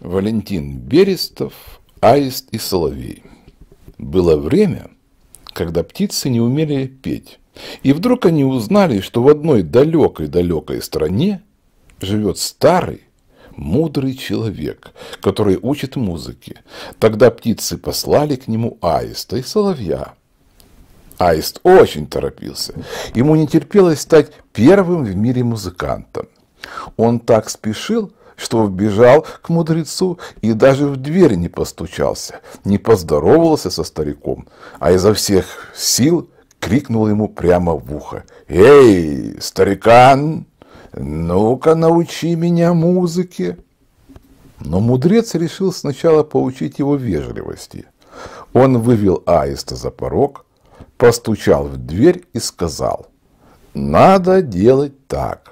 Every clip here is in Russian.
Валентин Берестов, Аист и Соловей. Было время, когда птицы не умели петь. И вдруг они узнали, что в одной далекой-далекой стране живет старый, мудрый человек, который учит музыке. Тогда птицы послали к нему аиста и соловья. Аист очень торопился. Ему не терпелось стать первым в мире музыкантом. Он так спешил, что вбежал к мудрецу и даже в дверь не постучался, не поздоровался со стариком, а изо всех сил крикнул ему прямо в ухо. «Эй, старикан, ну-ка научи меня музыке!» Но мудрец решил сначала поучить его вежливости. Он вывел аиста за порог, постучал в дверь и сказал, «Надо делать так.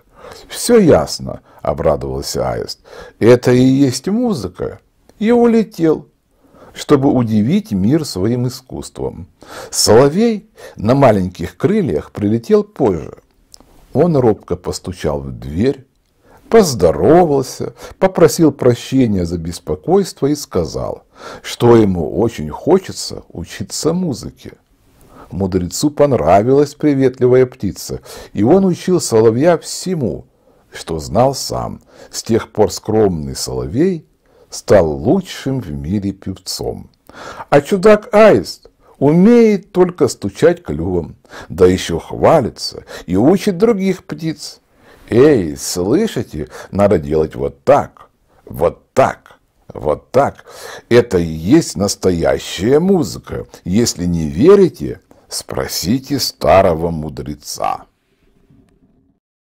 «Все ясно», — обрадовался Аист. «Это и есть музыка». И улетел, чтобы удивить мир своим искусством. Соловей на маленьких крыльях прилетел позже. Он робко постучал в дверь, поздоровался, попросил прощения за беспокойство и сказал, что ему очень хочется учиться музыке. Мудрецу понравилась приветливая птица, и он учил соловья всему, что знал сам. С тех пор скромный соловей стал лучшим в мире певцом. А чудак-аист умеет только стучать клювом, да еще хвалится и учит других птиц. «Эй, слышите, надо делать вот так, вот так». Вот так. Это и есть настоящая музыка. Если не верите, Спросите старого мудреца.